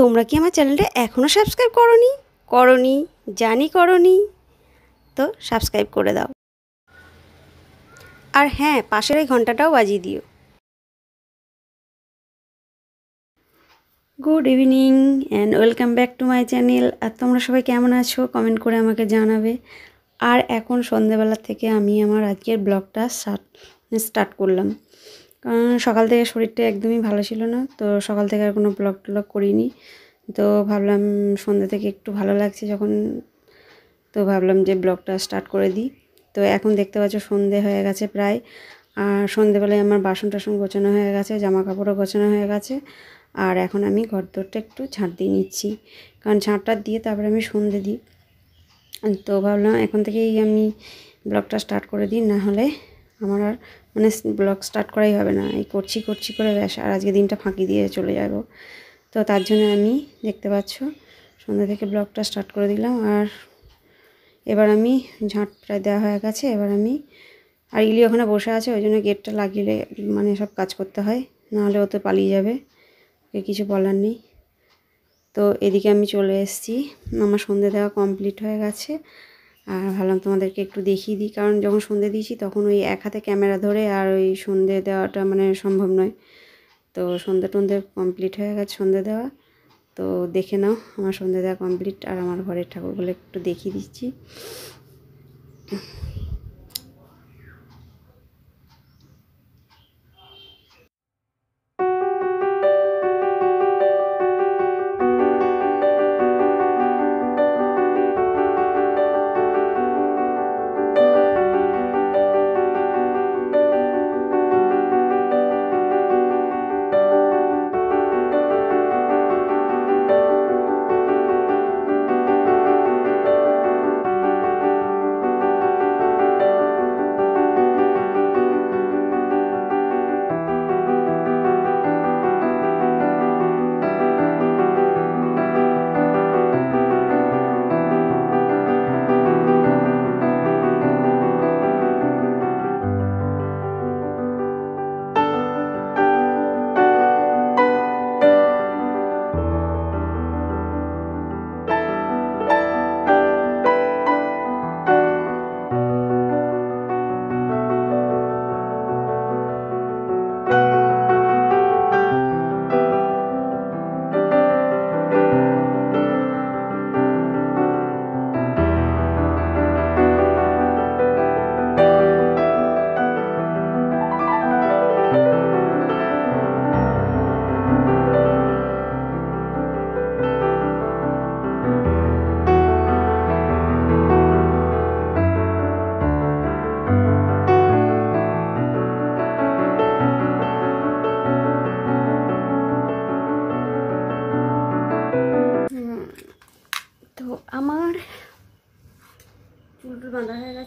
তোমরা কি আমার চ্যানেলটা এখনও সাবস্ক্রাইব করনি করনি জানি করনি তো সাবস্ক্রাইব করে দাও আর হ্যাঁ পাশের এই ঘন্টাটাও বাজিয়ে দিও good evening and welcome back to my channel আর তোমরা সবাই কেমন আছো কমেন্ট করে আমাকে জানাবে আর এখন সন্ধেবেলা থেকে আমি আমার আজকের ব্লগটা স্টার্ট করলাম কারণ সকাল থেকে শরীরটা একদমই ভালো ছিল না তো সকাল থেকে আর কোনো ব্লগ ট্লগ করিনি তো ভাবলাম সন্ধ্যা থেকে একটু ভালো লাগছে যখন তো ভাবলাম যে ব্লগটা স্টার্ট করে দিই তো এখন দেখতে পাচ্ছ সন্ধে হয়ে গেছে প্রায় আর সন্ধেবেলায় আমার বাসন টাসন গোছানো হয়ে গেছে জামা কাপড়ও গোছানো হয়ে গেছে আর এখন আমি ঘর দরটা একটু ঝাঁট দিয়ে নিচ্ছি কারণ ঝাঁটটা দিয়ে তারপরে আমি সন্ধে দিই তো ভাবলাম এখন থেকেই আমি ব্লগটা স্টার্ট করে দিই না হলে আমার আর মানে ব্লগ স্টার্ট করাই হবে না এই করছি করছি করে ব্যাস আর আজকে দিনটা ফাঁকি দিয়ে চলে যাব তো তার জন্য আমি দেখতে পাচ্ছ সন্ধ্যা থেকে ব্লগটা স্টার্ট করে দিলাম আর এবার আমি ঝাঁট প্রায় দেওয়া হয়ে গেছে এবার আমি আর ইলি ওখানে বসে আছে ওই জন্য গেটটা লাগিয়ে মানে সব কাজ করতে হয় নাহলে ও তো পালিয়ে যাবে ওকে কিছু বলার নেই তো এদিকে আমি চলে এসেছি আমার সন্ধে দেওয়া কমপ্লিট হয়ে গেছে আর ভাবলাম তোমাদেরকে একটু দেখিয়ে দিই কারণ যখন সন্ধে দিয়েছি তখন ওই এক হাতে ক্যামেরা ধরে আর ওই সন্ধে দেওয়াটা মানে সম্ভব নয় তো সন্ধে টন্ধে কমপ্লিট হয়ে গেছে সন্ধে দেওয়া তো দেখে নাও আমার সন্ধে দেওয়া কমপ্লিট আর আমার ঘরের ঠাকুরগুলো একটু দেখিয়ে দিচ্ছি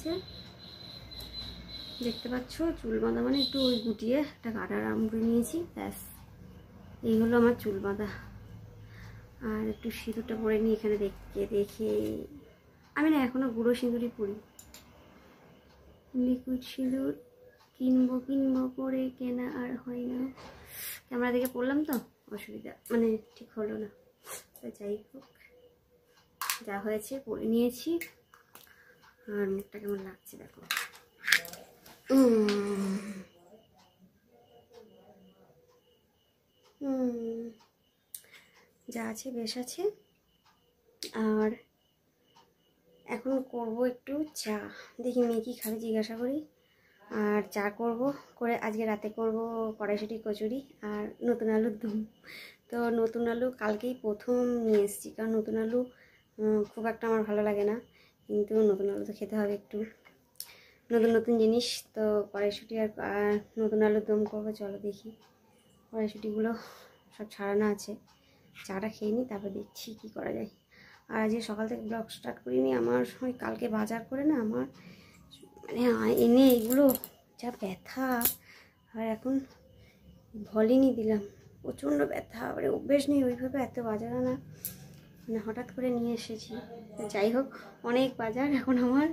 আছে দেখতে পাচ্ছ চুল বাঁধা মানে একটু ওই গুটিয়ে একটা কাটার করে নিয়েছি ব্যাস এই হলো আমার চুল বাঁধা আর একটু সিঁদুরটা পরে নিয়ে এখানে দেখে দেখে আমি না এখনও গুঁড়ো সিঁদুরই পরি লিকুইড সিঁদুর কিনবো কিনবো করে কেনা আর হয় না ক্যামেরা দেখে পড়লাম তো অসুবিধা মানে ঠিক হলো না যাই হোক যা হয়েছে পরে নিয়েছি আর মুখটা কেমন লাগছে দেখো যা আছে বেশ আছে আর এখন করব একটু চা দেখি মেয়ে কি খাবে জিজ্ঞাসা করি আর চা করব করে আজকে রাতে করব কড়াইশুটি কচুরি আর নতুন আলুর দম তো নতুন আলু কালকেই প্রথম নিয়ে এসেছি কারণ নতুন আলু খুব একটা আমার ভালো লাগে না কিন্তু নতুন আলু তো খেতে হবে একটু নতুন নতুন জিনিস তো কড়াইশুটি আর নতুন আলুর দম করবো চলো দেখি কড়াইশুটিগুলো সব ছাড়ানো আছে চাটা খেয়ে নিই তারপর দেখছি কি করা যায় আর আজকে সকাল থেকে ব্লগ স্টার্ট করিনি আমার ওই কালকে বাজার করে না আমার মানে এনে এগুলো যা ব্যথা আর এখন ভলিনি দিলাম প্রচণ্ড ব্যথা মানে অভ্যেস নেই ওইভাবে এত বাজার না হঠাৎ করে নিয়ে এসেছি যাই হোক অনেক বাজার এখন আমার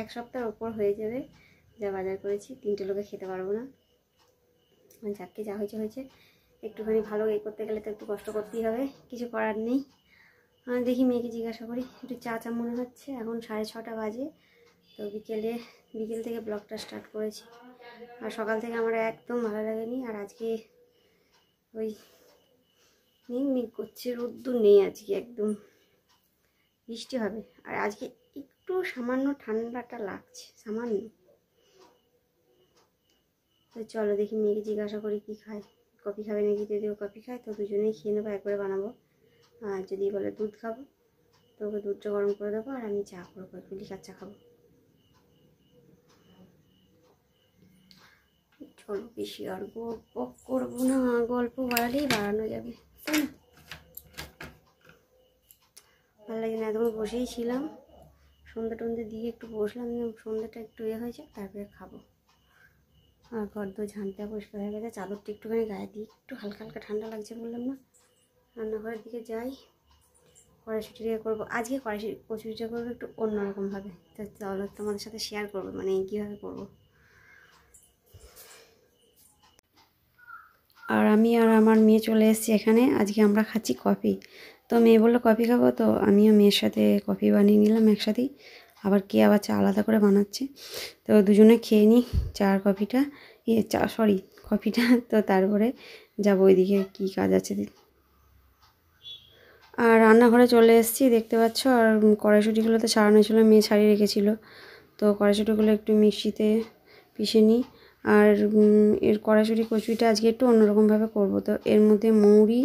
এক সপ্তাহের ওপর হয়ে যাবে যা বাজার করেছি তিনটে লোকে খেতে পারবো না যাকে যা হয়েছে হয়েছে একটুখানি ভালো এ করতে গেলে তো একটু কষ্ট করতেই হবে কিছু করার নেই দেখি মেয়েকে জিজ্ঞাসা করি একটু চা চা মনে হচ্ছে এখন সাড়ে ছটা বাজে তো বিকেলে বিকেল থেকে ব্লগটা স্টার্ট করেছি আর সকাল থেকে আমার একদম ভালো লাগেনি আর আজকে ওই মেঘ করছে রোদ্দুর নেই আজকে একদম বৃষ্টি হবে আর আজকে একটু সামান্য ঠান্ডাটা লাগছে সামান্য তো চলো দেখি মেয়েকে জিজ্ঞাসা করি কি খায় কফি খাবে নাকি যদি ও কফি খায় তো দুজনেই খেয়ে নেবো একবারে বানাবো আর যদি বলে দুধ খাবো তো ওকে দুধটা গরম করে দেবো আর আমি চা করবো একটু লিকার চা খাবো চলো বেশি আর গল্প করবো না গল্প বাড়ালেই বাড়ানো যাবে ভালো লাগে না একদম বসেই ছিলাম সন্ধ্যা টন্ধে দিয়ে একটু বসলাম সন্ধ্যাটা একটু ইয়ে হয়েছে তারপরে খাবো আর ঘর দু ঝাঁটটা পরিষ্কার হয়ে গেছে চাদরটা একটুখানি গায়ে দিয়ে একটু হালকা হালকা ঠান্ডা লাগছে বললাম না রান্নাঘরের দিকে যাই ইয়ে করবো আজকে কড়াইশুটি কচুরিটা করবো একটু অন্যরকমভাবে তো তোমাদের সাথে শেয়ার করবো মানে কীভাবে করবো আর আমি আর আমার মেয়ে চলে এসেছি এখানে আজকে আমরা খাচ্ছি কফি তো মেয়ে বললো কফি খাবো তো আমিও মেয়ের সাথে কফি বানিয়ে নিলাম একসাথেই আবার কে আবার চা আলাদা করে বানাচ্ছে তো দুজনে খেয়ে নিই চার কফিটা ইয়ে চা সরি কফিটা তো তারপরে যাবো ওইদিকে কি কাজ আছে আর রান্নাঘরে চলে এসেছি দেখতে পাচ্ছ আর কড়াইশুটিগুলো তো সারানো ছিল মেয়ে ছাড়িয়ে রেখেছিল তো কড়াইশুটিগুলো একটু মিক্সিতে পিষে নিই আর এর কড়াশুটি কচুরিটা আজকে একটু অন্যরকমভাবে করব তো এর মধ্যে মৌরি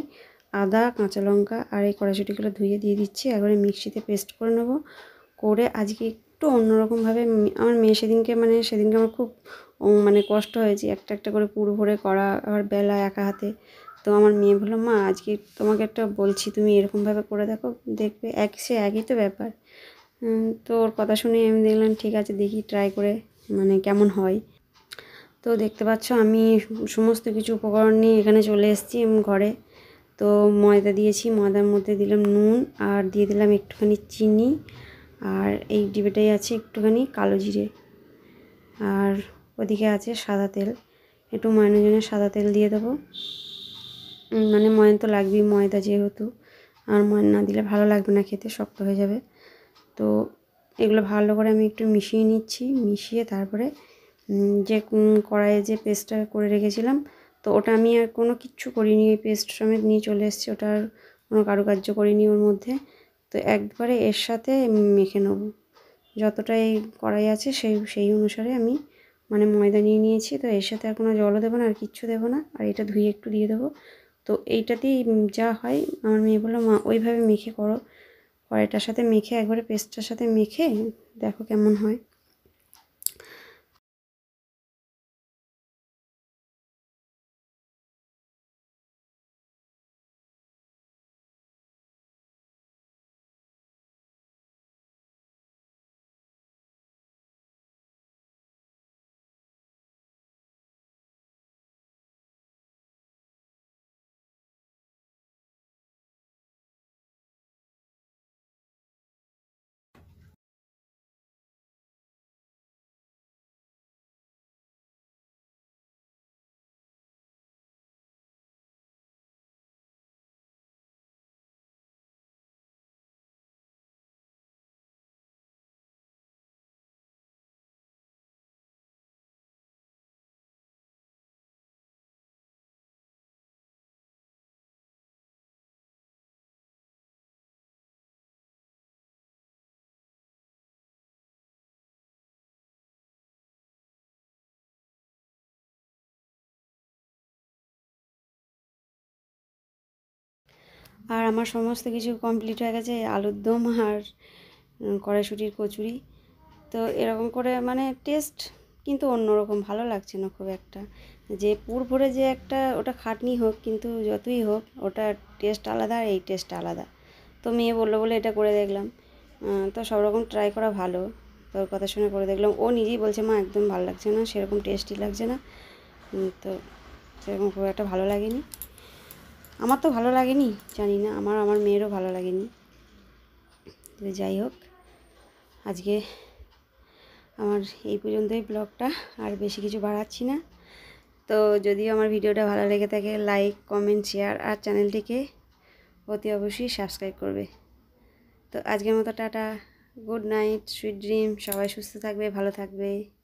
আদা কাঁচা লঙ্কা আর এই কড়াশুটিগুলো ধুয়ে দিয়ে দিচ্ছি একবারে মিক্সিতে পেস্ট করে নেব করে আজকে একটু অন্যরকমভাবে আমার মেয়ে সেদিনকে মানে সেদিনকে আমার খুব মানে কষ্ট হয়েছে একটা একটা করে পুরো ভরে করা আবার বেলা একা হাতে তো আমার মেয়ে বললো মা আজকে তোমাকে একটা বলছি তুমি এরকমভাবে করে দেখো দেখবে এক সে একই তো ব্যাপার তো ওর কথা শুনে আমি দেখলাম ঠিক আছে দেখি ট্রাই করে মানে কেমন হয় তো দেখতে পাচ্ছ আমি সমস্ত কিছু উপকরণ নিয়ে এখানে চলে এসেছি ঘরে তো ময়দা দিয়েছি ময়দার মধ্যে দিলাম নুন আর দিয়ে দিলাম একটুখানি চিনি আর এই ডিবেটাই আছে একটুখানি কালো জিরে আর ওদিকে আছে সাদা তেল একটু ময়নের জন্য সাদা তেল দিয়ে দেবো মানে ময়ন তো লাগবেই ময়দা যেহেতু আর ময়ন না দিলে ভালো লাগবে না খেতে শক্ত হয়ে যাবে তো এগুলো ভালো করে আমি একটু মিশিয়ে নিচ্ছি মিশিয়ে তারপরে যে কড়াইয়ে যে পেস্টটা করে রেখেছিলাম তো ওটা আমি আর কোনো কিচ্ছু করিনি ওই পেস্ট সমেত নিয়ে চলে এসেছি ওটা আর কোনো কারুকার্য করিনি ওর মধ্যে তো একবারে এর সাথে মেখে নেব যতটাই কড়াই আছে সেই সেই অনুসারে আমি মানে ময়দা নিয়ে নিয়েছি তো এর সাথে আর কোনো জলও দেবো না আর কিচ্ছু দেবো না আর এটা ধুয়ে একটু দিয়ে দেবো তো এইটাতেই যা হয় আমার মেয়ে বললো মা ওইভাবে মেখে করো কড়াইটার সাথে মেখে একবারে পেস্টটার সাথে মেখে দেখো কেমন হয় আর আমার সমস্ত কিছু কমপ্লিট হয়ে গেছে আলুর দম আর কড়াইশুটির কচুরি তো এরকম করে মানে টেস্ট কিন্তু অন্যরকম ভালো লাগছে না খুব একটা যে পুর ভরে যে একটা ওটা খাটনি হোক কিন্তু যতই হোক ওটা টেস্ট আলাদা আর এই টেস্ট আলাদা তো মেয়ে বললো বলে এটা করে দেখলাম তো সব রকম ট্রাই করা ভালো তোর কথা শুনে করে দেখলাম ও নিজেই বলছে মা একদম ভালো লাগছে না সেরকম টেস্টই লাগছে না তো সেরকম খুব একটা ভালো লাগেনি আমার তো ভালো লাগেনি জানি না আমার আমার মেয়েরও ভালো লাগেনি তো যাই হোক আজকে আমার এই পর্যন্তই ব্লগটা আর বেশি কিছু বাড়াচ্ছি না তো যদিও আমার ভিডিওটা ভালো লেগে থাকে লাইক কমেন্ট শেয়ার আর চ্যানেলটিকে অতি অবশ্যই সাবস্ক্রাইব করবে তো আজকের মতো tata good night sweet dream সবাই সুস্থ থাকবে ভালো থাকবে